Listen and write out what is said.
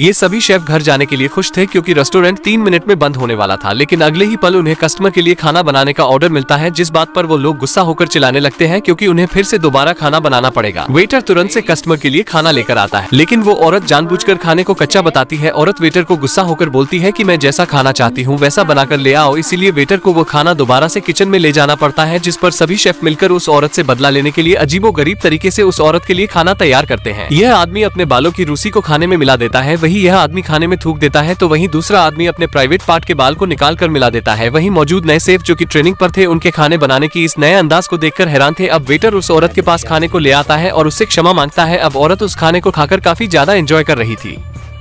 ये सभी शेफ घर जाने के लिए खुश थे क्योंकि रेस्टोरेंट तीन मिनट में बंद होने वाला था लेकिन अगले ही पल उन्हें कस्टमर के लिए खाना बनाने का ऑर्डर मिलता है जिस बात पर वो लोग गुस्सा होकर चिल्लाने लगते हैं क्योंकि उन्हें फिर से दोबारा खाना बनाना पड़ेगा वेटर तुरंत से कस्टमर के लिए खाना लेकर आता है लेकिन वो औरत जान खाने को कच्चा बताती है औरत वेटर को गुस्सा होकर बोलती है की मैं जैसा खाना चाहती हूँ वैसा बनाकर ले आओ इसीलिए वेटर को वो खाना दोबारा ऐसी किचन में ले जाना पड़ता है जिस पर सभी शेफ मिलकर उस औरत ऐसी बदला लेने के लिए अजीबो गरीब तरीके ऐसी उस औरत के लिए खाना तैयार करते हैं यह आदमी अपने बालों की रूसी को खाने में मिला देता है वही यह आदमी खाने में थूक देता है तो वही दूसरा आदमी अपने प्राइवेट पार्ट के बाल को निकाल कर मिला देता है वही मौजूद नए सेफ जो की ट्रेनिंग पर थे उनके खाने बनाने की इस नए अंदाज को देखकर हैरान थे अब वेटर उस औरत के पास खाने को ले आता है और उससे क्षमा मांगता है अब औरत उस खाने को खाकर काफी ज्यादा एंजॉय कर रही थी